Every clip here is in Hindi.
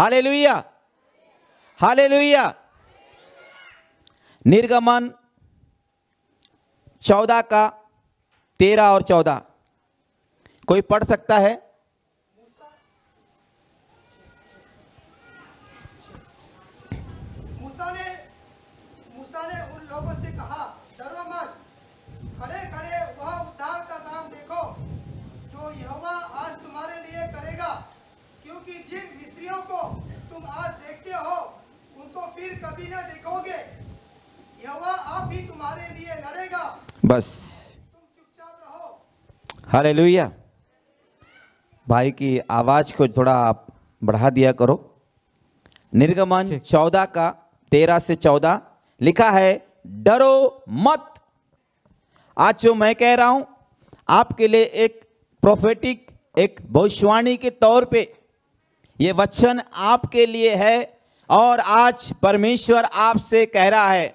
हालेलुया हालेलुया निर्गमन चौदह का तेरह और चौदह कोई पढ़ सकता है आज देखते हो उनको फिर कभी ना देखोगे यहोवा आप भी तुम्हारे लिए लड़ेगा बस तुम चुपचाप रहो हालेलुया भाई की आवाज को थोड़ा आप बढ़ा दिया करो निर्गमन चौदह का तेरह से चौदह लिखा है डरो मत आज जो मैं कह रहा हूं आपके लिए एक प्रोफेटिक एक भविष्यवाणी के तौर पे ये वचन आपके लिए है और आज परमेश्वर आपसे कह रहा है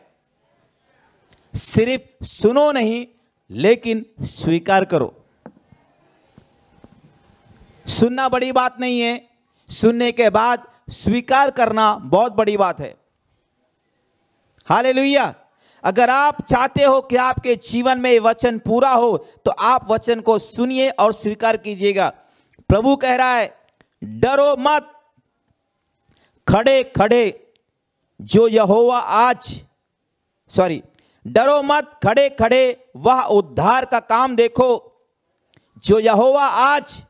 सिर्फ सुनो नहीं लेकिन स्वीकार करो सुनना बड़ी बात नहीं है सुनने के बाद स्वीकार करना बहुत बड़ी बात है हाले अगर आप चाहते हो कि आपके जीवन में वचन पूरा हो तो आप वचन को सुनिए और स्वीकार कीजिएगा प्रभु कह रहा है डरो मत खड़े खड़े जो यहोवा आज सॉरी डरो मत खड़े खड़े वह उद्धार का काम देखो जो यहोवा आज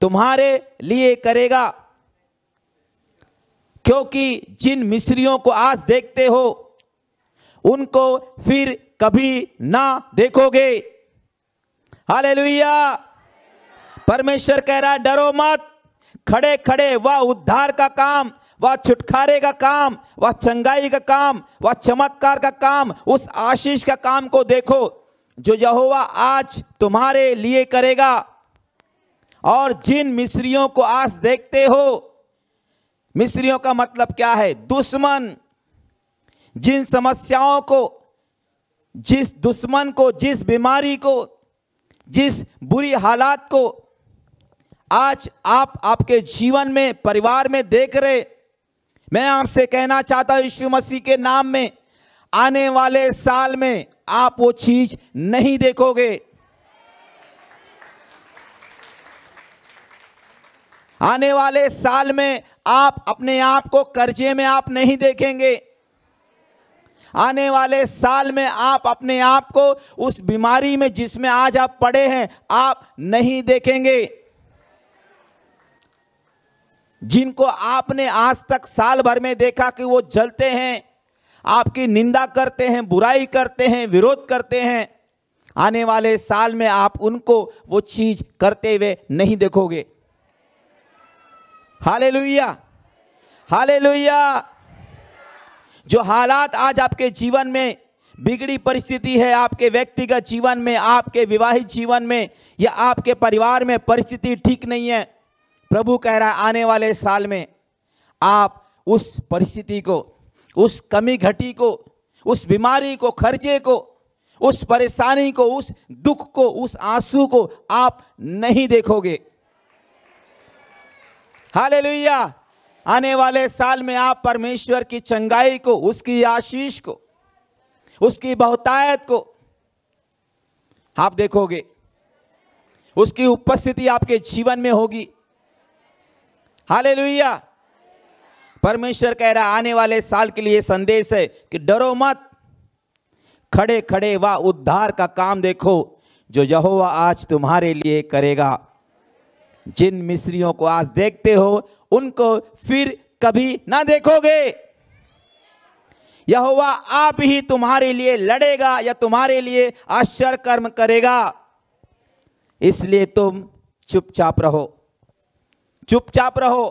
तुम्हारे लिए करेगा क्योंकि जिन मिस्रियों को आज देखते हो उनको फिर कभी ना देखोगे हाल परमेश्वर कह रहा डरो मत खड़े खड़े वह उद्धार का काम वह छुटकारे का काम वह चंगाई का काम वह चमत्कार का काम उस आशीष का काम को देखो जो यहोवा आज तुम्हारे लिए करेगा और जिन मिस्रियों को आज देखते हो मिस्रियों का मतलब क्या है दुश्मन जिन समस्याओं को जिस दुश्मन को जिस बीमारी को जिस बुरी हालात को आज आप आपके जीवन में परिवार में देख रहे मैं आपसे कहना चाहता हूं यीशु मसीह के नाम में आने वाले साल में आप वो चीज नहीं देखोगे आने वाले साल में आप अपने आप को कर्जे में आप नहीं देखेंगे आने वाले साल में आप अपने आप को उस बीमारी में जिसमें आज आप पड़े हैं आप नहीं देखेंगे जिनको आपने आज तक साल भर में देखा कि वो जलते हैं आपकी निंदा करते हैं बुराई करते हैं विरोध करते हैं आने वाले साल में आप उनको वो चीज करते हुए नहीं देखोगे हाले लुइया हाले लुइया जो हालात आज आपके जीवन में बिगड़ी परिस्थिति है आपके व्यक्तिगत जीवन में आपके विवाहित जीवन में या आपके परिवार में परिस्थिति ठीक नहीं है प्रभु कह रहा है आने वाले साल में आप उस परिस्थिति को उस कमी घटी को उस बीमारी को खर्चे को उस परेशानी को उस दुख को उस आंसू को आप नहीं देखोगे हाले आने वाले साल में आप परमेश्वर की चंगाई को उसकी आशीष को उसकी बहुतायत को आप देखोगे उसकी उपस्थिति आपके जीवन में होगी हाले परमेश्वर कह रहा आने वाले साल के लिए संदेश है कि डरो मत खड़े खड़े वह उद्धार का काम देखो जो यहोवा आज तुम्हारे लिए करेगा जिन मिस्रियों को आज देखते हो उनको फिर कभी ना देखोगे यहोवा आप ही तुम्हारे लिए लड़ेगा या तुम्हारे लिए आश्चर्य कर्म करेगा इसलिए तुम चुपचाप रहो चुपचाप रहो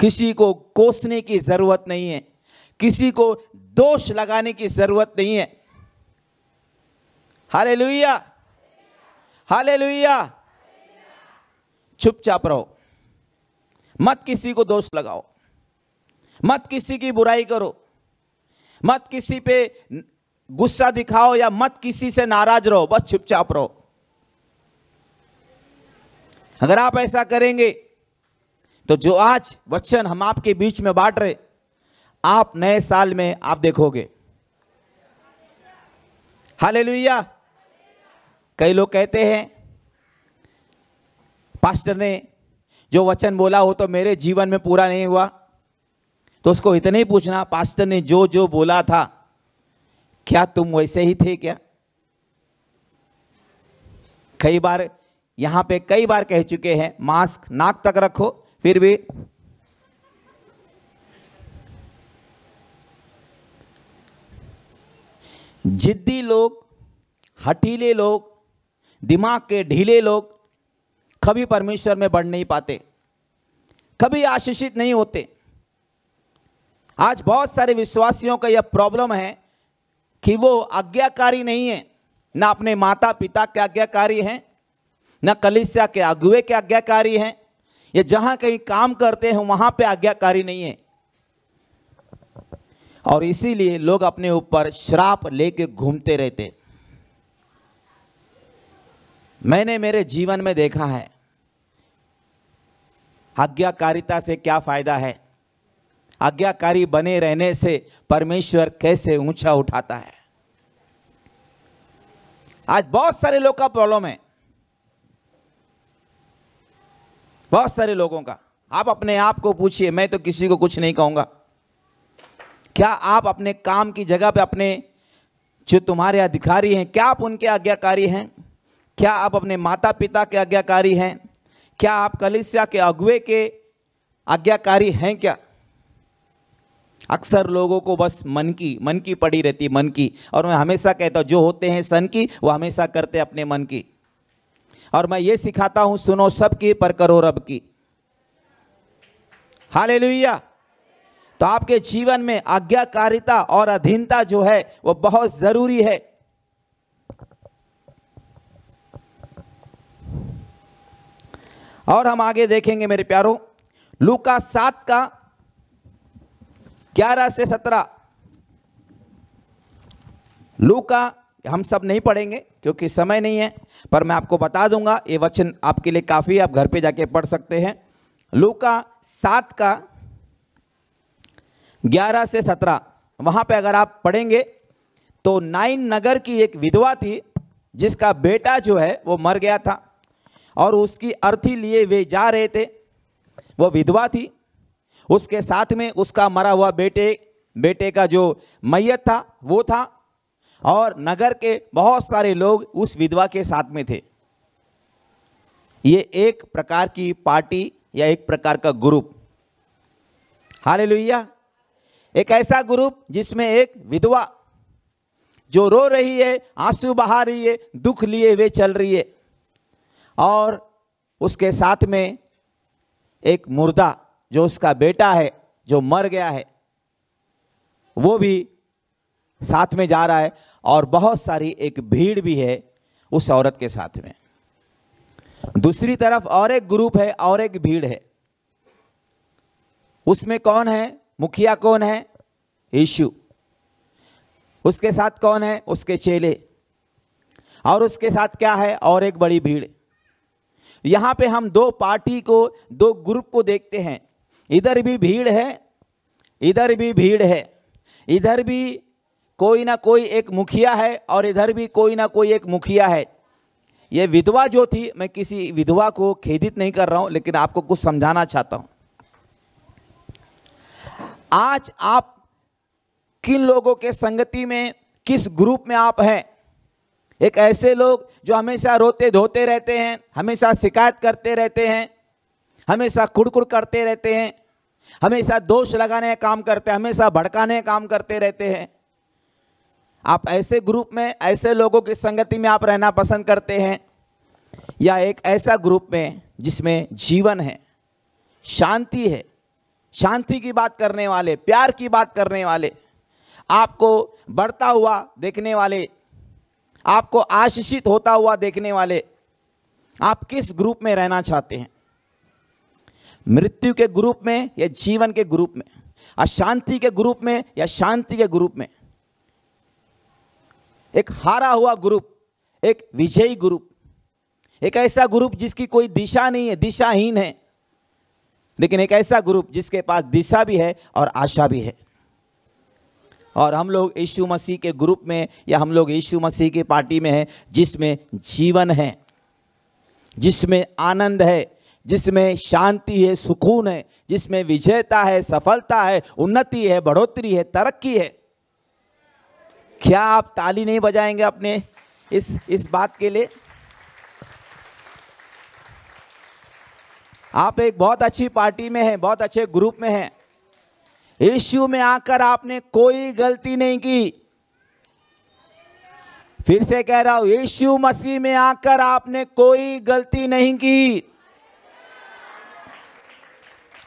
किसी को कोसने की जरूरत नहीं है किसी को दोष लगाने की जरूरत नहीं है हाले लुइया हाले लुइया चुपचाप रहो मत किसी को दोष लगाओ मत किसी की बुराई करो मत किसी पे गुस्सा दिखाओ या मत किसी से नाराज रहो बस चुपचाप रहो अगर आप ऐसा करेंगे तो जो आज वचन हम आपके बीच में बांट रहे आप नए साल में आप देखोगे हाले कई लोग कहते हैं पास्टर ने जो वचन बोला हो तो मेरे जीवन में पूरा नहीं हुआ तो उसको इतना ही पूछना पास्टर ने जो जो बोला था क्या तुम वैसे ही थे क्या कई बार यहाँ पे कई बार कह चुके हैं मास्क नाक तक रखो फिर भी जिद्दी लोग हठीले लोग दिमाग के ढीले लोग कभी परमेश्वर में बढ़ नहीं पाते कभी आशीषित नहीं होते आज बहुत सारे विश्वासियों का यह प्रॉब्लम है कि वो आज्ञाकारी नहीं है ना अपने माता पिता के आज्ञाकारी हैं ना कलिसिया के अगुए के आज्ञाकारी हैं ये जहां कहीं काम करते हैं वहां पे आज्ञाकारी नहीं है और इसीलिए लोग अपने ऊपर श्राप लेके घूमते रहते मैंने मेरे जीवन में देखा है आज्ञाकारिता से क्या फायदा है आज्ञाकारी बने रहने से परमेश्वर कैसे ऊंचा उठाता है आज बहुत सारे लोग का प्रॉब्लम है बहुत सारे लोगों का आप अपने आप को पूछिए मैं तो किसी को कुछ नहीं कहूँगा क्या आप अपने काम की जगह पे अपने जो तुम्हारे अधिकारी हैं क्या आप उनके आज्ञाकारी हैं क्या आप अपने माता पिता के आज्ञाकारी हैं क्या आप कलिसिया के अगुए के आज्ञाकारी हैं क्या अक्सर लोगों को बस मन की मन की पड़ी रहती मन की और मैं हमेशा कहता हूँ जो होते हैं सन की वो हमेशा करते अपने मन की और मैं ये सिखाता हूं सुनो सबकी पर करो रब की हाले तो आपके जीवन में आज्ञाकारिता और अधीनता जो है वो बहुत जरूरी है और हम आगे देखेंगे मेरे प्यारों लूका सात का ग्यारह से सत्रह लूका हम सब नहीं पढ़ेंगे क्योंकि समय नहीं है पर मैं आपको बता दूंगा ये वचन आपके लिए काफ़ी आप घर पे जाके पढ़ सकते हैं लूका सात का ग्यारह से सत्रह वहाँ पे अगर आप पढ़ेंगे तो नाइन नगर की एक विधवा थी जिसका बेटा जो है वो मर गया था और उसकी अर्थी लिए वे जा रहे थे वो विधवा थी उसके साथ में उसका मरा हुआ बेटे बेटे का जो मैयत था वो था और नगर के बहुत सारे लोग उस विधवा के साथ में थे ये एक प्रकार की पार्टी या एक प्रकार का ग्रुप हाले एक ऐसा ग्रुप जिसमें एक विधवा जो रो रही है आंसू बहा रही है दुख लिए वे चल रही है और उसके साथ में एक मुर्दा जो उसका बेटा है जो मर गया है वो भी साथ में जा रहा है और बहुत सारी एक भीड़ भी है उस औरत के साथ में दूसरी तरफ और एक ग्रुप है और एक भीड़ है उसमें कौन है मुखिया कौन है यीशु उसके साथ कौन है उसके चेले और उसके साथ क्या है और एक बड़ी भीड़ यहां पे हम दो पार्टी को दो ग्रुप को देखते हैं इधर भी भीड़ है इधर भी भीड़ है इधर भी कोई ना कोई एक मुखिया है और इधर भी कोई ना कोई एक मुखिया है ये विधवा जो थी मैं किसी विधवा को खेदित नहीं कर रहा हूँ लेकिन आपको कुछ समझाना चाहता हूँ आज आप किन लोगों के संगति में किस ग्रुप में आप हैं एक ऐसे लोग जो हमेशा रोते धोते रहते हैं हमेशा शिकायत करते रहते हैं हमेशा कुड़कुड़ करते रहते हैं हमेशा दोष लगाने का काम करते हैं हमेशा भड़काने का काम करते रहते हैं आप ऐसे ग्रुप में ऐसे लोगों की संगति में आप रहना पसंद करते हैं या एक ऐसा ग्रुप में जिसमें जीवन है शांति है शांति की बात करने वाले प्यार की बात करने वाले आपको बढ़ता हुआ देखने वाले आपको आशीषित होता हुआ देखने वाले आप किस ग्रुप में रहना चाहते हैं मृत्यु के ग्रुप में या जीवन के ग्रुप में अशांति के ग्रुप में या शांति के ग्रुप में एक हारा हुआ ग्रुप एक विजयी ग्रुप एक ऐसा ग्रुप जिसकी कोई दिशा नहीं है दिशाहीन है लेकिन एक ऐसा ग्रुप जिसके पास दिशा भी है और आशा भी है और हम लोग यीशु मसीह के ग्रुप में या हम लोग यीशु मसीह की पार्टी में हैं जिसमें जीवन है जिसमें आनंद है जिसमें शांति है सुकून है जिसमें विजयता है सफलता है उन्नति है बढ़ोतरी है तरक्की है क्या आप ताली नहीं बजाएंगे अपने इस इस बात के लिए आप एक बहुत अच्छी पार्टी में हैं बहुत अच्छे ग्रुप में हैं इश्यू में आकर आपने कोई गलती नहीं की फिर से कह रहा हूं यीशु मसीह में आकर आपने कोई गलती नहीं की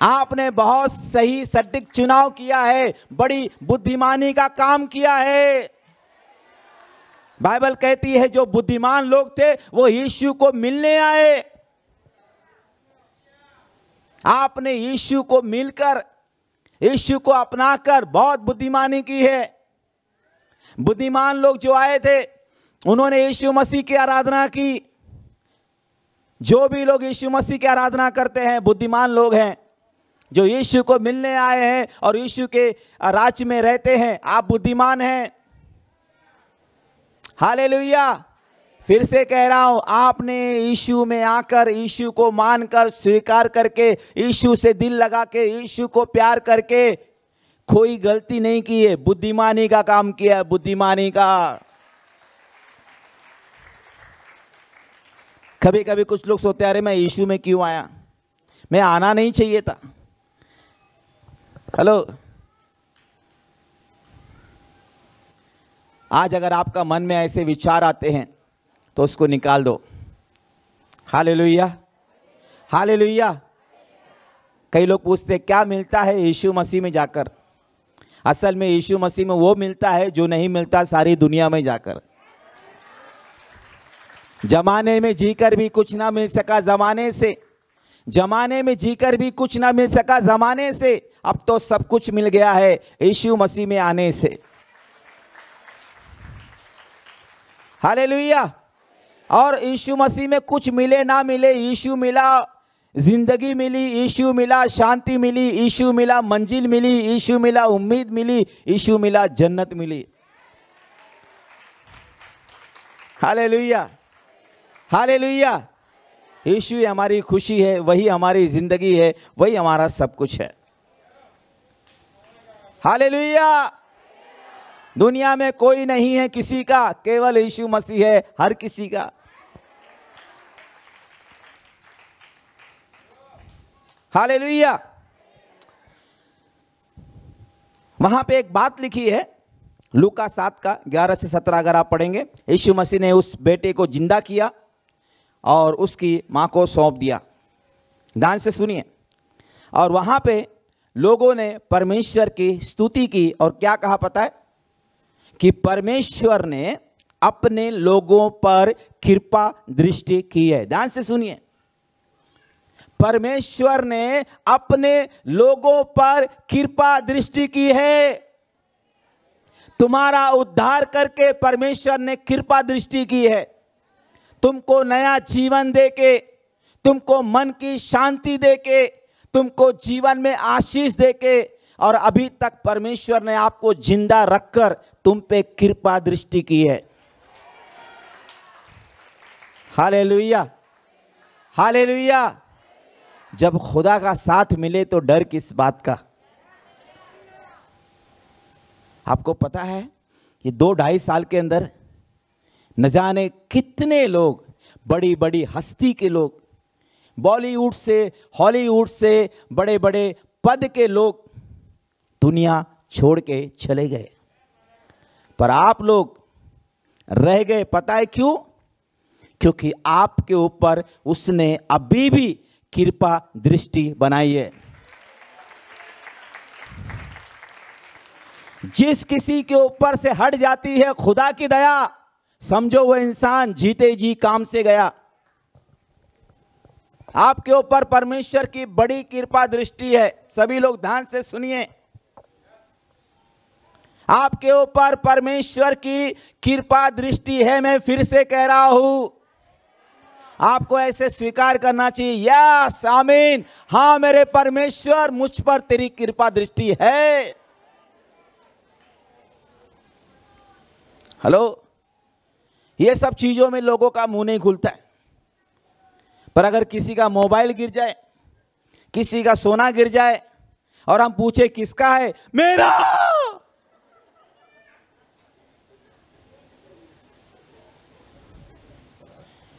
आपने बहुत सही सटीक चुनाव किया है बड़ी बुद्धिमानी का काम किया है बाइबल कहती है जो बुद्धिमान लोग थे वो यीशु को मिलने आए आपने यीशु को मिलकर यीशु को अपनाकर बहुत बुद्धिमानी की है बुद्धिमान लोग जो आए थे उन्होंने यीशु मसीह की आराधना की जो भी लोग यीशु मसीह की आराधना करते हैं बुद्धिमान लोग हैं जो यीशु को मिलने आए हैं और यीशु के राज्य में रहते हैं आप बुद्धिमान हैं हाले फिर से कह रहा हूं आपने यीशु में आकर यीशु को मानकर स्वीकार करके यीशु से दिल लगा के यीशु को प्यार करके कोई गलती नहीं की है बुद्धिमानी का काम किया है बुद्धिमानी का कभी कभी कुछ लोग सोते अरे मैं यीशु में क्यों आया मैं आना नहीं चाहिए था हेलो आज अगर आपका मन में ऐसे विचार आते हैं तो उसको निकाल दो हाले लोहिया हाले लोहिया कई लोग पूछते क्या मिलता है यीशु मसीह में जाकर असल में यीशु मसीह में वो मिलता है जो नहीं मिलता सारी दुनिया में जाकर जमाने में जीकर भी कुछ ना मिल सका जमाने से जमाने में जीकर भी कुछ ना मिल सका जमाने से अब तो सब कुछ मिल गया है यीशु मसीह में आने से हाले और यीशु मसीह में कुछ मिले ना मिले यीशु मिला जिंदगी मिली यीशु मिला शांति मिली यीशु मिला मंजिल मिली यीशु मिला उम्मीद मिली यीशु मिला जन्नत मिली हाले लुइया हाले लुइया यीशु हमारी खुशी है वही हमारी जिंदगी है वही हमारा सब कुछ है हाले लुइया दुनिया में कोई नहीं है किसी का केवल यीशु मसीह है हर किसी का हाले लुया वहां पे एक बात लिखी है का सात का ग्यारह से सत्रह अगर आप पढ़ेंगे यीशु मसीह ने उस बेटे को जिंदा किया और उसकी मां को सौंप दिया ध्यान से सुनिए और वहां पे लोगों ने परमेश्वर की स्तुति की और क्या कहा पता है कि परमेश्वर ने अपने लोगों पर कृपा दृष्टि की है ध्यान से सुनिए परमेश्वर ने अपने लोगों पर कृपा दृष्टि की है तुम्हारा उद्धार करके परमेश्वर ने कृपा दृष्टि की है तुमको नया जीवन देके तुमको मन की शांति देके तुमको जीवन में आशीष देके और अभी तक परमेश्वर ने आपको जिंदा रखकर तुम पे कृपा दृष्टि की है हाले लुया हाले लुया जब खुदा का साथ मिले तो डर किस बात का आपको पता है ये दो ढाई साल के अंदर न जाने कितने लोग बड़ी बड़ी हस्ती के लोग बॉलीवुड से हॉलीवुड से बड़े बड़े पद के लोग दुनिया छोड़ के चले गए पर आप लोग रह गए पता है क्यों क्योंकि आपके ऊपर उसने अभी भी कृपा दृष्टि बनाई है जिस किसी के ऊपर से हट जाती है खुदा की दया समझो वह इंसान जीते जी काम से गया आपके ऊपर परमेश्वर की बड़ी कृपा दृष्टि है सभी लोग ध्यान से सुनिए आपके ऊपर परमेश्वर की कृपा दृष्टि है मैं फिर से कह रहा हूं आपको ऐसे स्वीकार करना चाहिए या सामीन हाँ मेरे परमेश्वर मुझ पर तेरी कृपा दृष्टि है हेलो ये सब चीजों में लोगों का मुंह नहीं खुलता है पर अगर किसी का मोबाइल गिर जाए किसी का सोना गिर जाए और हम पूछे किसका है मेरा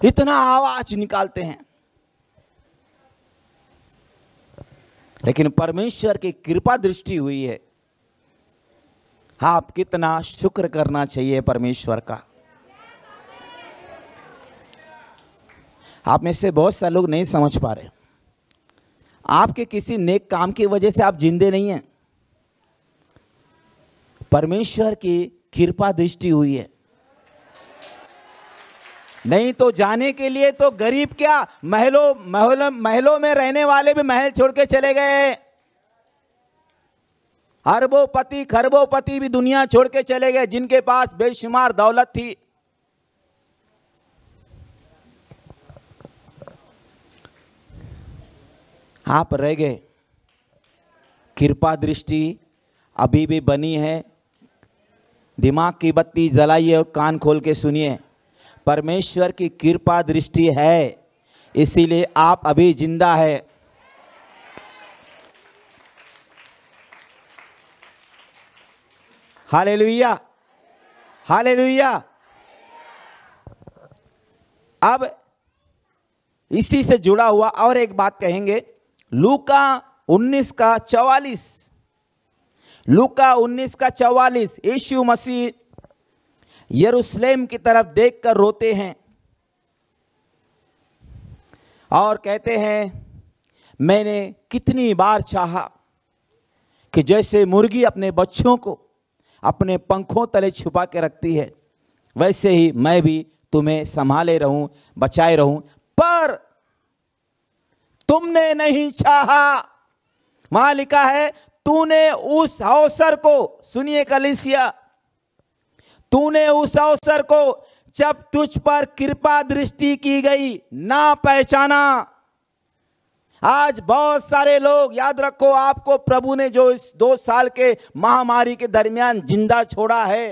इतना आवाज निकालते हैं लेकिन परमेश्वर की कृपा दृष्टि हुई है आप कितना शुक्र करना चाहिए परमेश्वर का आप में से बहुत सारे लोग नहीं समझ पा रहे आपके किसी नेक काम की वजह से आप जिंदे नहीं हैं परमेश्वर की कृपा दृष्टि हुई है नहीं तो जाने के लिए तो गरीब क्या महलों महलों महलों में रहने वाले भी महल छोड़ के चले गए अरबों पति खरबों पति भी दुनिया छोड़ के चले गए जिनके पास बेशुमार दौलत थी आप रह गए कृपा दृष्टि अभी भी बनी है दिमाग की बत्ती जलाइए और कान खोल के सुनिए परमेश्वर की कृपा दृष्टि है इसीलिए आप अभी जिंदा है हाले लुया हाले लुया अब इसी से जुड़ा हुआ और एक बात कहेंगे लूका 19 का 44 लूका 19 का 44 यीशु मसीह यरूशलेम की तरफ देखकर रोते हैं और कहते हैं मैंने कितनी बार चाहा कि जैसे मुर्गी अपने बच्चों को अपने पंखों तले छुपा के रखती है वैसे ही मैं भी तुम्हें संभाले रहूं बचाए रहूं पर तुमने नहीं चाहा वहां लिखा है तूने उस अवसर को सुनिए कलिसिया तूने उस अवसर को जब तुझ पर कृपा दृष्टि की गई ना पहचाना आज बहुत सारे लोग याद रखो आपको प्रभु ने जो इस दो साल के महामारी के दरमियान जिंदा छोड़ा है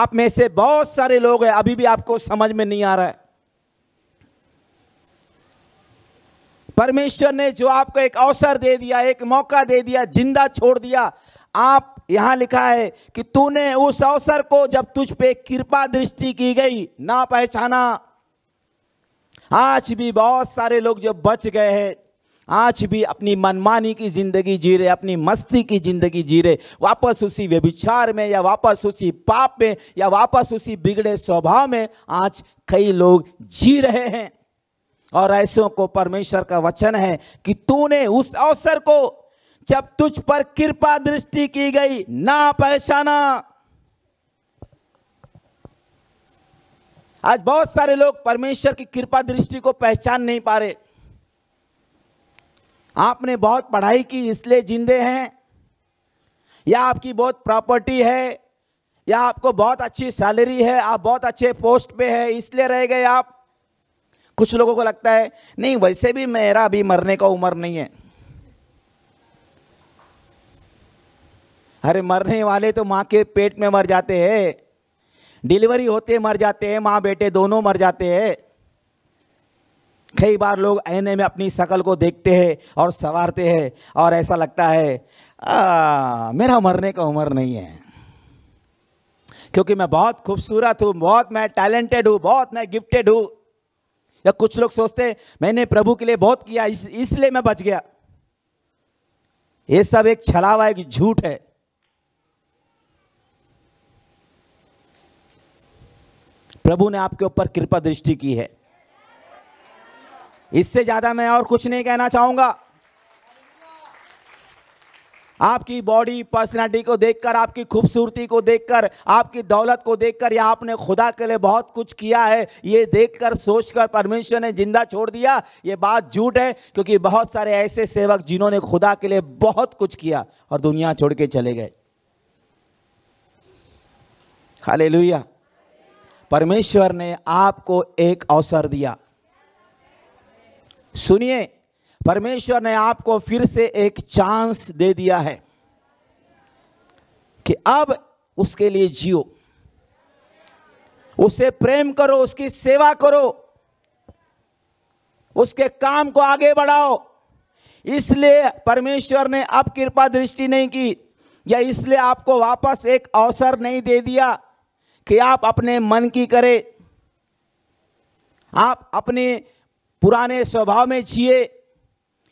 आप में से बहुत सारे लोग हैं अभी भी आपको समझ में नहीं आ रहा है परमेश्वर ने जो आपको एक अवसर दे दिया एक मौका दे दिया जिंदा छोड़ दिया आप यहां लिखा है कि तूने उस अवसर को जब तुझ पे कृपा दृष्टि की गई ना पहचाना आज भी बहुत सारे लोग जो बच गए हैं आज भी अपनी मनमानी की जिंदगी जी रहे अपनी मस्ती की जिंदगी जी रहे वापस उसी व्यभिचार में या वापस उसी पाप में या वापस उसी बिगड़े स्वभाव में आज कई लोग जी रहे हैं और ऐसों को परमेश्वर का वचन है कि तूने उस अवसर को जब तुझ पर कृपा दृष्टि की गई ना पहचाना आज बहुत सारे लोग परमेश्वर की कृपा दृष्टि को पहचान नहीं पा रहे आपने बहुत पढ़ाई की इसलिए जिंदे हैं या आपकी बहुत प्रॉपर्टी है या आपको बहुत अच्छी सैलरी है आप बहुत अच्छे पोस्ट पे है इसलिए रह गए आप कुछ लोगों को लगता है नहीं वैसे भी मेरा अभी मरने का उम्र नहीं है अरे मरने वाले तो माँ के पेट में मर जाते हैं डिलीवरी होते मर जाते हैं माँ बेटे दोनों मर जाते हैं कई बार लोग आईने में अपनी शकल को देखते हैं और संवारते हैं और ऐसा लगता है आ, मेरा मरने का उम्र नहीं है क्योंकि मैं बहुत खूबसूरत हूँ बहुत मैं टैलेंटेड हूँ बहुत मैं गिफ्टेड हूँ या कुछ लोग सोचते मैंने प्रभु के लिए बहुत किया इस, इसलिए मैं बच गया ये सब एक छलावा एक झूठ है प्रभु ने आपके ऊपर कृपा दृष्टि की है इससे ज्यादा मैं और कुछ नहीं कहना चाहूंगा आपकी बॉडी पर्सनालिटी को देखकर आपकी खूबसूरती को देखकर आपकी दौलत को देखकर या आपने खुदा के लिए बहुत कुछ किया है ये देखकर सोचकर परमेश्वर ने जिंदा छोड़ दिया ये बात झूठ है क्योंकि बहुत सारे ऐसे सेवक जिन्होंने खुदा के लिए बहुत कुछ किया और दुनिया छोड़ के चले गए हालेलुया परमेश्वर ने आपको एक अवसर दिया सुनिए परमेश्वर ने आपको फिर से एक चांस दे दिया है कि अब उसके लिए जियो उसे प्रेम करो उसकी सेवा करो उसके काम को आगे बढ़ाओ इसलिए परमेश्वर ने अब कृपा दृष्टि नहीं की या इसलिए आपको वापस एक अवसर नहीं दे दिया कि आप अपने मन की करें आप अपने पुराने स्वभाव में जिए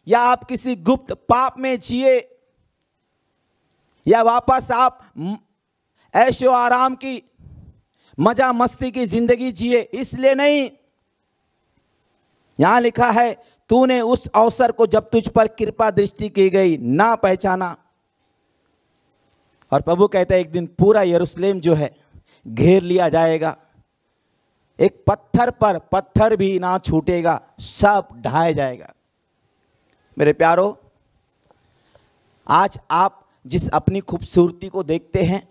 या आप किसी गुप्त पाप में जिए या वापस आप ऐशो आराम की मजा मस्ती की जिंदगी जिए इसलिए नहीं यहां लिखा है तूने उस अवसर को जब तुझ पर कृपा दृष्टि की गई ना पहचाना और प्रभु कहता है एक दिन पूरा यरूशलेम जो है घेर लिया जाएगा एक पत्थर पर पत्थर भी ना छूटेगा सब ढाया जाएगा मेरे प्यारो आज आप जिस अपनी खूबसूरती को देखते हैं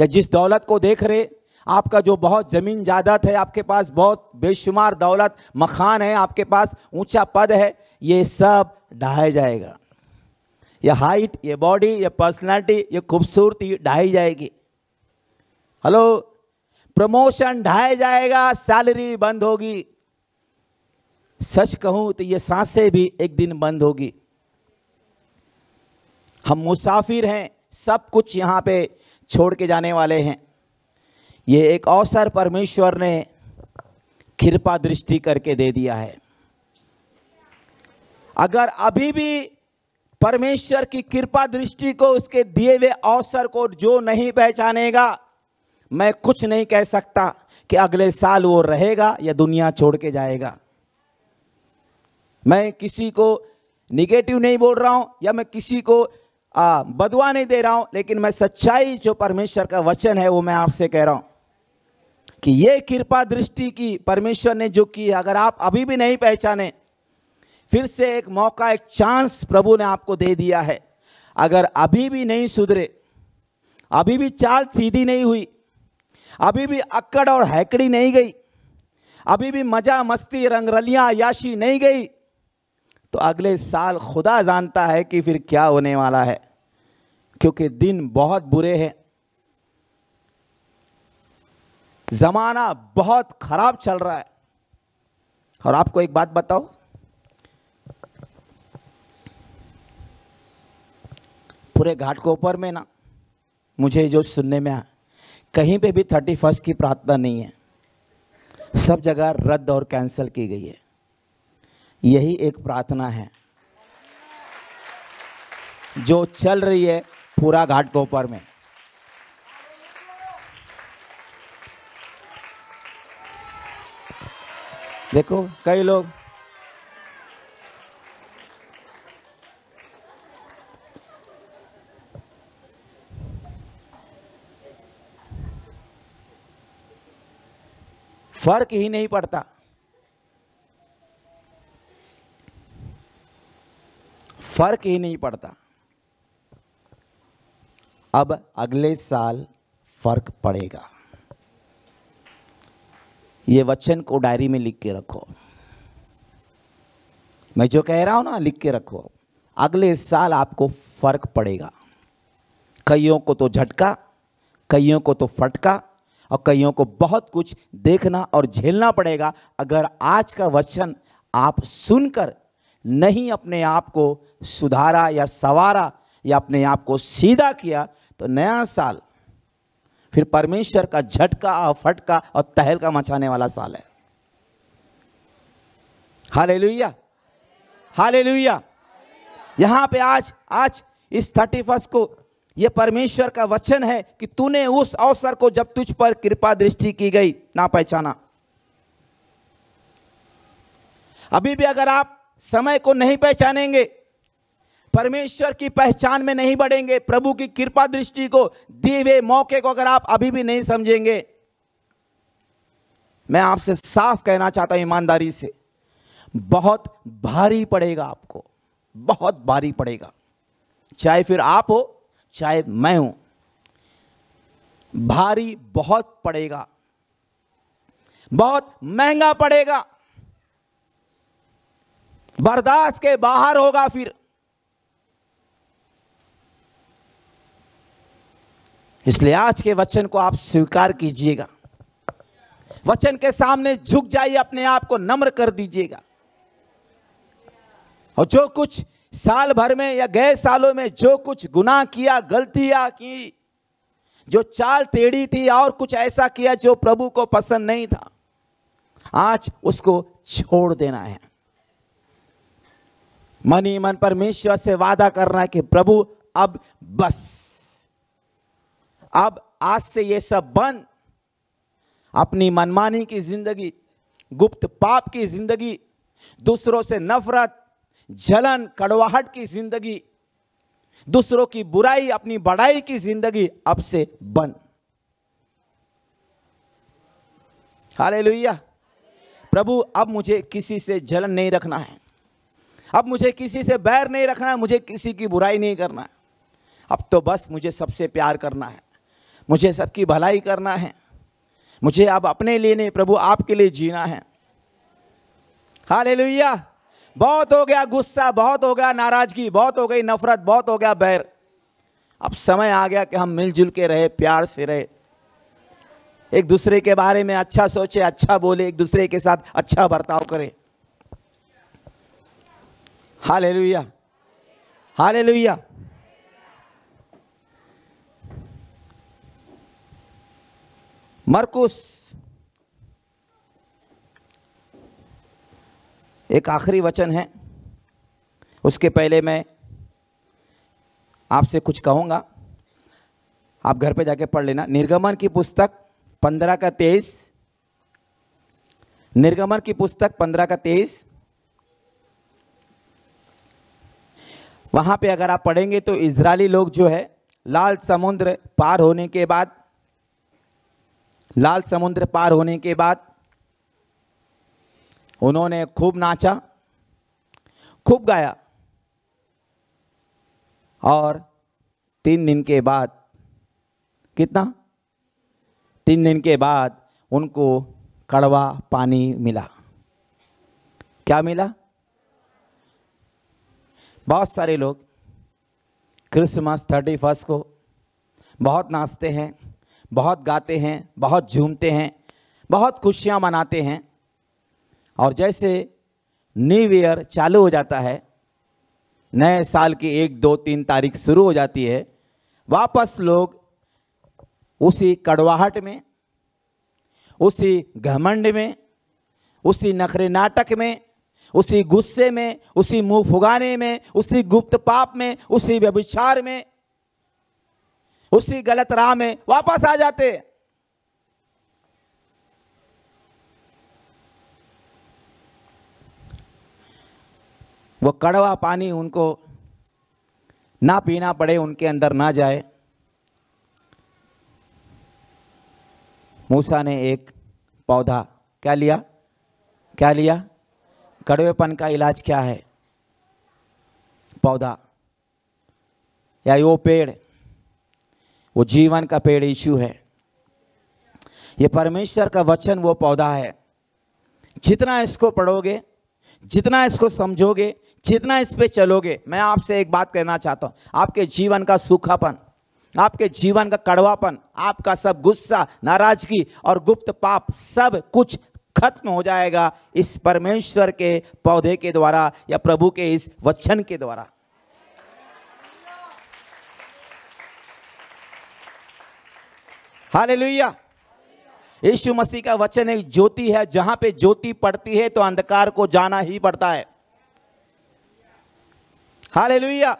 या जिस दौलत को देख रहे आपका जो बहुत ज़मीन जायदाद है आपके पास बहुत बेशुमार दौलत मखान है आपके पास ऊंचा पद है ये सब ढाया जाएगा यह हाइट ये बॉडी ये पर्सनालिटी ये खूबसूरती ढाई जाएगी हेलो प्रमोशन ढाया जाएगा सैलरी बंद होगी सच कहूं तो ये सांसें भी एक दिन बंद होगी हम मुसाफिर हैं सब कुछ यहाँ पे छोड़ के जाने वाले हैं ये एक अवसर परमेश्वर ने कृपा दृष्टि करके दे दिया है अगर अभी भी परमेश्वर की कृपा दृष्टि को उसके दिए हुए अवसर को जो नहीं पहचानेगा मैं कुछ नहीं कह सकता कि अगले साल वो रहेगा या दुनिया छोड़ के जाएगा मैं किसी को निगेटिव नहीं बोल रहा हूँ या मैं किसी को बदवा नहीं दे रहा हूँ लेकिन मैं सच्चाई जो परमेश्वर का वचन है वो मैं आपसे कह रहा हूँ कि ये कृपा दृष्टि की परमेश्वर ने जो की अगर आप अभी भी नहीं पहचाने फिर से एक मौका एक चांस प्रभु ने आपको दे दिया है अगर अभी भी नहीं सुधरे अभी भी चाल सीधी नहीं हुई अभी भी अक्कड़ और हैकड़ी नहीं गई अभी भी मजा मस्ती रंगरलियां याशी नहीं गई तो अगले साल खुदा जानता है कि फिर क्या होने वाला है क्योंकि दिन बहुत बुरे हैं ज़माना बहुत ख़राब चल रहा है और आपको एक बात बताओ पूरे घाट को ऊपर में ना मुझे जो सुनने में आया कहीं पे भी थर्टी फर्स्ट की प्रार्थना नहीं है सब जगह रद्द और कैंसिल की गई है यही एक प्रार्थना है जो चल रही है पूरा घाट कोपर में देखो कई लोग फर्क ही नहीं पड़ता फर्क ही नहीं पड़ता अब अगले साल फर्क पड़ेगा ये वचन को डायरी में लिख के रखो मैं जो कह रहा हूं ना लिख के रखो अगले साल आपको फर्क पड़ेगा कईयों को तो झटका कईयों को तो फटका और कईयों को बहुत कुछ देखना और झेलना पड़ेगा अगर आज का वचन आप सुनकर नहीं अपने आप को सुधारा या सवारा या अपने आप को सीधा किया तो नया साल फिर परमेश्वर का झटका और फटका और तहलका मचाने वाला साल है हाले लुया हाले लुया यहां पे आज आज इस थर्टी फर्स्ट को यह परमेश्वर का वचन है कि तूने उस अवसर को जब तुझ पर कृपा दृष्टि की गई ना पहचाना अभी भी अगर आप समय को नहीं पहचानेंगे परमेश्वर की पहचान में नहीं बढ़ेंगे प्रभु की कृपा दृष्टि को दिए हुए मौके को अगर आप अभी भी नहीं समझेंगे मैं आपसे साफ कहना चाहता हूं ईमानदारी से बहुत भारी पड़ेगा आपको बहुत भारी पड़ेगा चाहे फिर आप हो चाहे मैं हूं भारी बहुत पड़ेगा बहुत महंगा पड़ेगा बर्दाश्त के बाहर होगा फिर इसलिए आज के वचन को आप स्वीकार कीजिएगा वचन के सामने झुक जाइए अपने आप को नम्र कर दीजिएगा और जो कुछ साल भर में या गए सालों में जो कुछ गुनाह किया गलतियां की जो चाल टेढ़ी थी और कुछ ऐसा किया जो प्रभु को पसंद नहीं था आज उसको छोड़ देना है मन ही मन परमेश्वर से वादा करना है कि प्रभु अब बस अब आज से ये सब बंद अपनी मनमानी की जिंदगी गुप्त पाप की जिंदगी दूसरों से नफरत जलन कड़वाहट की जिंदगी दूसरों की बुराई अपनी बड़ाई की जिंदगी अब से बंद हाले प्रभु अब मुझे किसी से जलन नहीं रखना है अब मुझे किसी से बैर नहीं रखना है मुझे किसी की बुराई नहीं करना है अब तो बस मुझे सबसे प्यार करना है मुझे सबकी भलाई करना है मुझे अब अपने लिए नहीं प्रभु आपके लिए जीना है हाल बहुत हो गया गुस्सा बहुत हो गया नाराजगी बहुत हो गई नफरत बहुत हो गया बैर अब समय आ गया कि हम मिलजुल के रहे प्यार से रहे एक दूसरे के बारे में अच्छा सोचे अच्छा बोले एक दूसरे के साथ अच्छा बर्ताव करे हाल लुया हाल लुया मरकुस एक आखिरी वचन है उसके पहले मैं आपसे कुछ कहूँगा आप घर पे जाके पढ़ लेना निर्गमन की पुस्तक पंद्रह का तेईस निर्गमन की पुस्तक पंद्रह का तेईस वहाँ पे अगर आप पढ़ेंगे तो इसराइली लोग जो है लाल समुद्र पार होने के बाद लाल समुद्र पार होने के बाद उन्होंने खूब नाचा खूब गाया और तीन दिन के बाद कितना तीन दिन के बाद उनको कड़वा पानी मिला क्या मिला बहुत सारे लोग क्रिसमस थर्टी फर्स्ट को बहुत नाचते हैं बहुत गाते हैं बहुत झूमते हैं बहुत खुशियाँ मनाते हैं और जैसे न्यू ईयर चालू हो जाता है नए साल की एक दो तीन तारीख शुरू हो जाती है वापस लोग उसी कड़वाहट में उसी घमंड में उसी नखरे नाटक में उसी गुस्से में उसी मुंह फुगाने में उसी गुप्त पाप में उसी व्यभिचार में उसी गलत राह में वापस आ जाते हैं वो कड़वा पानी उनको ना पीना पड़े उनके अंदर ना जाए मूसा ने एक पौधा क्या लिया क्या लिया कड़वेपन का इलाज क्या है पौधा या वो पेड़ वो जीवन का पेड़ यीशु है ये परमेश्वर का वचन वो पौधा है जितना इसको पढ़ोगे जितना इसको समझोगे जितना इस पर चलोगे मैं आपसे एक बात कहना चाहता हूँ आपके जीवन का सूखापन आपके जीवन का कड़वापन आपका सब गुस्सा नाराजगी और गुप्त पाप सब कुछ खत्म हो जाएगा इस परमेश्वर के पौधे के द्वारा या प्रभु के इस वचन के द्वारा हाले लुया यीशु मसीह का वचन एक ज्योति है जहां पे ज्योति पड़ती है तो अंधकार को जाना ही पड़ता है हालेलुया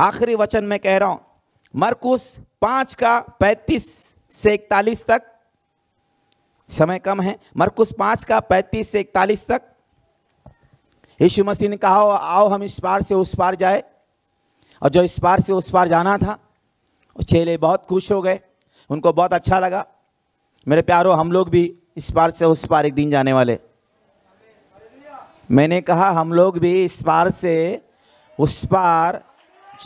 आखिरी वचन में कह रहा हूं मरकुस पाँच का पैंतीस से इकतालीस तक समय कम है मरकुस पाँच का पैंतीस से इकतालीस तक यीशु मसीह ने कहा आओ हम इस पार से उस पार जाए और जो इस पार से उस पार जाना था चेले बहुत खुश हो गए उनको बहुत अच्छा लगा मेरे प्यारों हम लोग भी इस पार से उस पार एक दिन जाने वाले मैंने कहा हम लोग भी इस पार से उस पार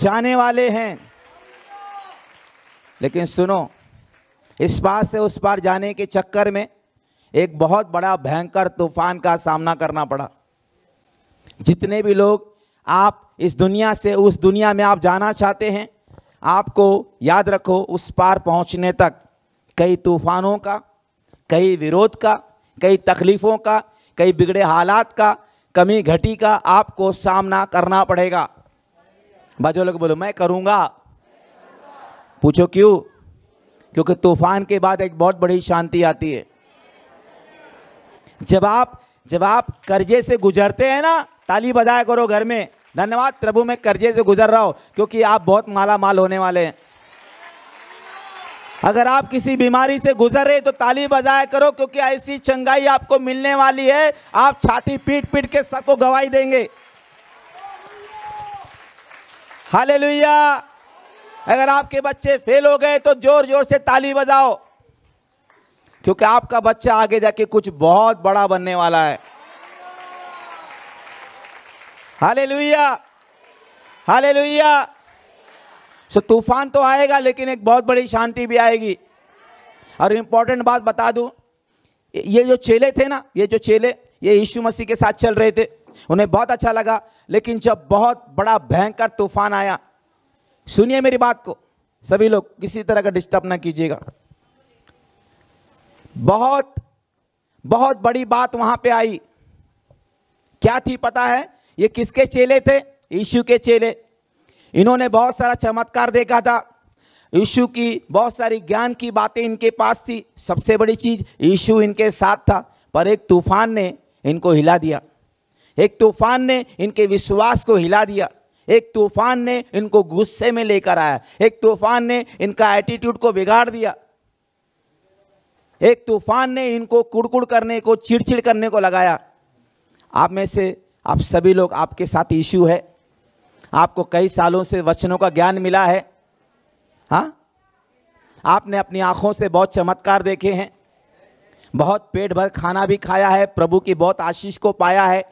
जाने वाले हैं लेकिन सुनो इस पार से उस पार जाने के चक्कर में एक बहुत बड़ा भयंकर तूफान का सामना करना पड़ा जितने भी लोग आप इस दुनिया से उस दुनिया में आप जाना चाहते हैं आपको याद रखो उस पार पहुंचने तक कई तूफानों का कई विरोध का कई तकलीफ़ों का कई बिगड़े हालात का कमी घटी का आपको सामना करना पड़ेगा बाजो लोग बोलो मैं करूंगा पूछो क्यों क्योंकि तूफान के बाद एक बहुत बड़ी शांति आती है जब आप जब आप कर्जे से गुजरते हैं ना ताली बजाया करो घर में धन्यवाद प्रभु मैं कर्जे से गुजर रहा हूं क्योंकि आप बहुत माला माल होने वाले हैं अगर आप किसी बीमारी से गुजर रहे तो ताली बजाया करो क्योंकि ऐसी चंगाई आपको मिलने वाली है आप छाती पीट पीट के सबको गवाही देंगे हाले अगर आपके बच्चे फेल हो गए तो जोर जोर से ताली बजाओ क्योंकि आपका बच्चा आगे जाके कुछ बहुत बड़ा बनने वाला है हाले लुइया हाले लुइया सो तूफान तो आएगा लेकिन एक बहुत बड़ी शांति भी आएगी और इम्पोर्टेंट बात बता दूँ ये जो चेले थे ना ये जो चेले ये यीशु मसीह के साथ चल रहे थे उन्हें बहुत अच्छा लगा लेकिन जब बहुत बड़ा भयंकर तूफान आया सुनिए मेरी बात को सभी लोग किसी तरह का डिस्टर्ब ना कीजिएगा बहुत बहुत बड़ी बात वहां पे आई क्या थी पता है ये किसके चेले थे यीशु के चेले इन्होंने बहुत सारा चमत्कार देखा था यीशु की बहुत सारी ज्ञान की बातें इनके पास थी सबसे बड़ी चीज़ यीशु इनके साथ था पर एक तूफान ने इनको हिला दिया एक तूफान ने इनके विश्वास को हिला दिया एक तूफान ने इनको गुस्से में लेकर आया एक तूफान ने इनका एटीट्यूड को बिगाड़ दिया एक तूफान ने इनको कुड़कुड़ करने को चिड़चिड़ करने को लगाया आप में से आप सभी लोग आपके साथ इश्यू है आपको कई सालों से वचनों का ज्ञान मिला है हाँ आपने अपनी आंखों से बहुत चमत्कार देखे हैं बहुत पेट भर खाना भी खाया है प्रभु की बहुत आशीष को पाया है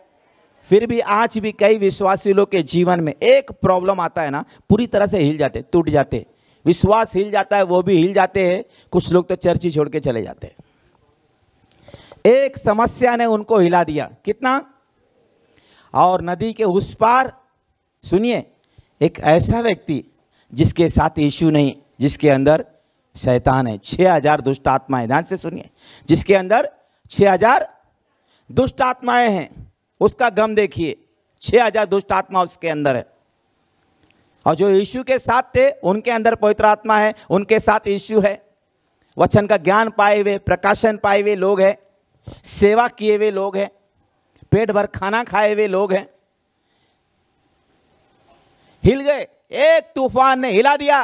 फिर भी आज भी कई विश्वासी लोग के जीवन में एक प्रॉब्लम आता है ना पूरी तरह से हिल जाते टूट जाते विश्वास हिल जाता है वो भी हिल जाते हैं कुछ लोग तो चर्च ही छोड़ के चले जाते हैं एक समस्या ने उनको हिला दिया कितना और नदी के उस पार सुनिए एक ऐसा व्यक्ति जिसके साथ यीशु नहीं जिसके अंदर शैतान है छः हजार दुष्ट आत्माएं ध्यान से सुनिए जिसके अंदर छः हजार दुष्ट आत्माएं हैं उसका गम देखिए छः हजार दुष्ट आत्मा उसके अंदर है और जो यीशु के साथ थे उनके अंदर पवित्र आत्मा है उनके साथ यीशु है वचन का ज्ञान पाए हुए प्रकाशन पाए हुए लोग हैं सेवा किए हुए लोग हैं पेट भर खाना खाए हुए लोग हैं हिल गए एक तूफान ने हिला दिया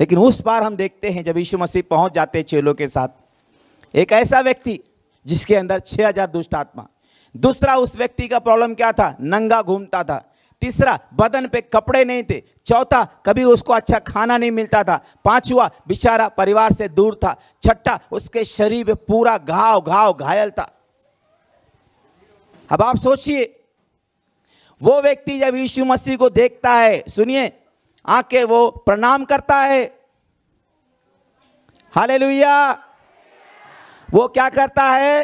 लेकिन उस बार हम देखते हैं जब यीशु मसीह पहुंच जाते हैं चेलों के साथ एक ऐसा व्यक्ति जिसके अंदर 6000 दुष्ट आत्मा दूसरा उस व्यक्ति का प्रॉब्लम क्या था नंगा घूमता था तीसरा बदन पे कपड़े नहीं थे चौथा कभी उसको अच्छा खाना नहीं मिलता था पांचवा बेचारा परिवार से दूर था छठा उसके शरीर पे पूरा घाव घाव घायल था अब आप सोचिए वो व्यक्ति जब यीशु मसीह को देखता है सुनिए आके वो प्रणाम करता है हाले वो क्या करता है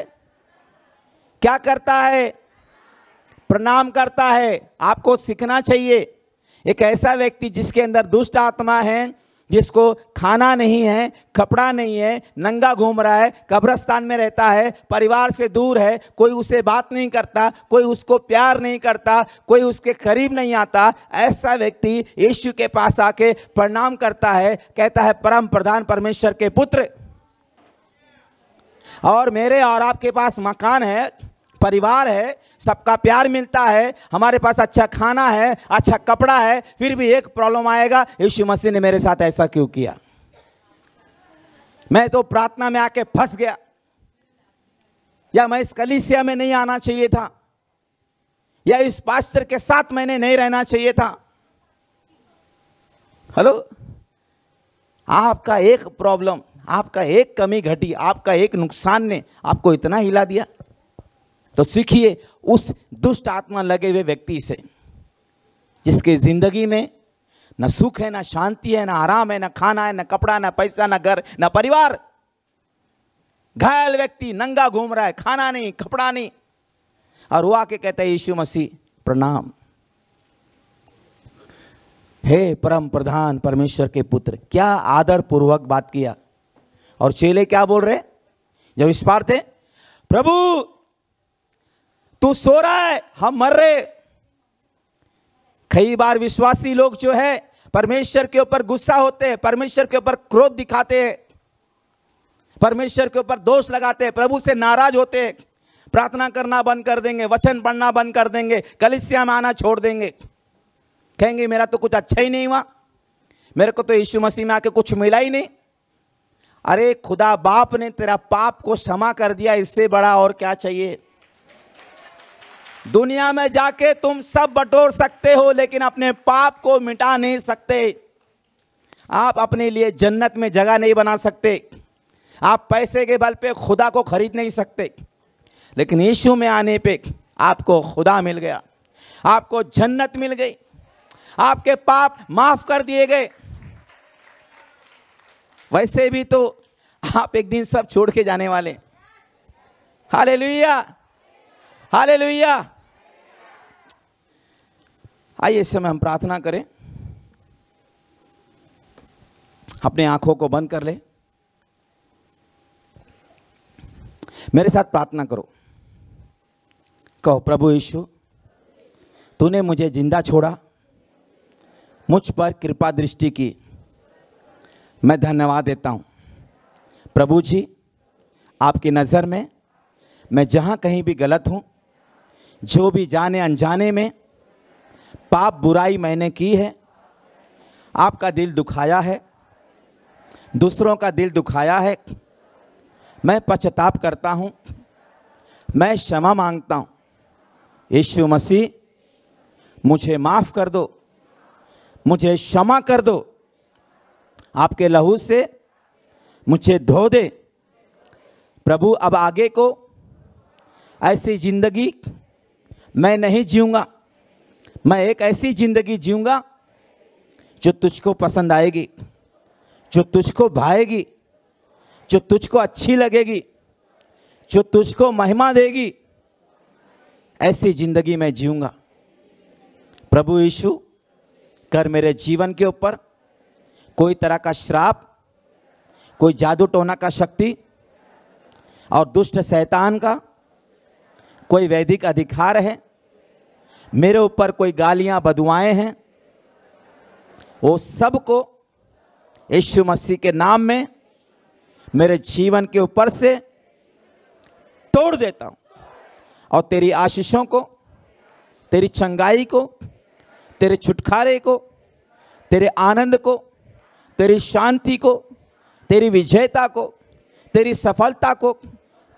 क्या करता है प्रणाम करता है आपको सीखना चाहिए एक ऐसा व्यक्ति जिसके अंदर दुष्ट आत्मा है जिसको खाना नहीं है कपड़ा नहीं है नंगा घूम रहा है कब्रस्तान में रहता है परिवार से दूर है कोई उसे बात नहीं करता कोई उसको प्यार नहीं करता कोई उसके करीब नहीं आता ऐसा व्यक्ति यीशु के पास आके प्रणाम करता है कहता है परम प्रधान परमेश्वर के पुत्र और मेरे और आपके पास मकान है परिवार है सबका प्यार मिलता है हमारे पास अच्छा खाना है अच्छा कपड़ा है फिर भी एक प्रॉब्लम आएगा यीशु मसीह ने मेरे साथ ऐसा क्यों किया मैं तो प्रार्थना में आके फंस गया या मैं इस कलिसिया में नहीं आना चाहिए था या इस पास्टर के साथ मैंने नहीं रहना चाहिए था हेलो आपका एक प्रॉब्लम आपका एक कमी घटी आपका एक नुकसान ने आपको इतना हिला दिया तो सीखिए उस दुष्ट आत्मा लगे हुए व्यक्ति से जिसके ज़िंदगी में न सुख है ना शांति है ना आराम है ना खाना है ना कपड़ा ना पैसा ना घर ना परिवार घायल व्यक्ति नंगा घूम रहा है खाना नहीं कपड़ा नहीं और वो आके कहते हैं यीशु मसीह प्रणाम हे परम प्रधान परमेश्वर के पुत्र क्या आदर पूर्वक बात किया और चेले क्या बोल रहे जब इस पार थे प्रभु तू सो रहा है हम मर रहे कई बार विश्वासी लोग जो है परमेश्वर के ऊपर गुस्सा होते हैं परमेश्वर के ऊपर क्रोध दिखाते हैं परमेश्वर के ऊपर दोष लगाते हैं प्रभु से नाराज होते हैं प्रार्थना करना बंद कर देंगे वचन पढ़ना बंद कर देंगे कलिसिया में आना छोड़ देंगे कहेंगे मेरा तो कुछ अच्छा ही नहीं हुआ मेरे को तो यीशु मसीह में आके कुछ मिला ही नहीं अरे खुदा बाप ने तेरा पाप को क्षमा कर दिया इससे बड़ा और क्या चाहिए दुनिया में जाके तुम सब बटोर सकते हो लेकिन अपने पाप को मिटा नहीं सकते आप अपने लिए जन्नत में जगह नहीं बना सकते आप पैसे के बल पे खुदा को खरीद नहीं सकते लेकिन यीशु में आने पे आपको खुदा मिल गया आपको जन्नत मिल गई आपके पाप माफ कर दिए गए वैसे भी तो आप एक दिन सब छोड़ के जाने वाले हाले लुइया हाले लुइया आइए इस समय हम प्रार्थना करें अपने आंखों को बंद कर ले मेरे साथ प्रार्थना करो कहो प्रभु यीशु तूने मुझे जिंदा छोड़ा मुझ पर कृपा दृष्टि की मैं धन्यवाद देता हूँ प्रभु जी आपकी नज़र में मैं जहाँ कहीं भी गलत हूँ जो भी जाने अनजाने में पाप बुराई मैंने की है आपका दिल दुखाया है दूसरों का दिल दुखाया है मैं पश्चाताप करता हूँ मैं क्षमा मांगता हूँ यीशु मसीह मुझे माफ़ कर दो मुझे क्षमा कर दो आपके लहू से मुझे धो दे प्रभु अब आगे को ऐसी ज़िंदगी मैं नहीं जीऊँगा मैं एक ऐसी जिंदगी जीऊंगा जो तुझको पसंद आएगी जो तुझको भाएगी जो तुझको अच्छी लगेगी जो तुझको महिमा देगी ऐसी जिंदगी मैं जीऊंगा प्रभु यीशु कर मेरे जीवन के ऊपर कोई तरह का श्राप कोई जादू टोना का शक्ति और दुष्ट शैतान का कोई वैदिक अधिकार है मेरे ऊपर कोई गालियां बदुआएं हैं वो सबको यशु मसीह के नाम में मेरे जीवन के ऊपर से तोड़ देता हूँ और तेरी आशीषों को तेरी चंगाई को तेरे छुटकारे को तेरे आनंद को तेरी शांति को तेरी विजेता को तेरी सफलता को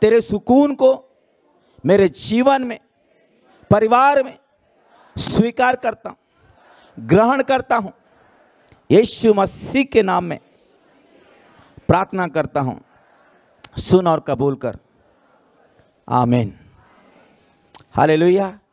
तेरे सुकून को मेरे जीवन में परिवार में स्वीकार करता हूं ग्रहण करता हूं यीशु मसीह के नाम में प्रार्थना करता हूं सुन और कबूल कर आमीन हालेलुया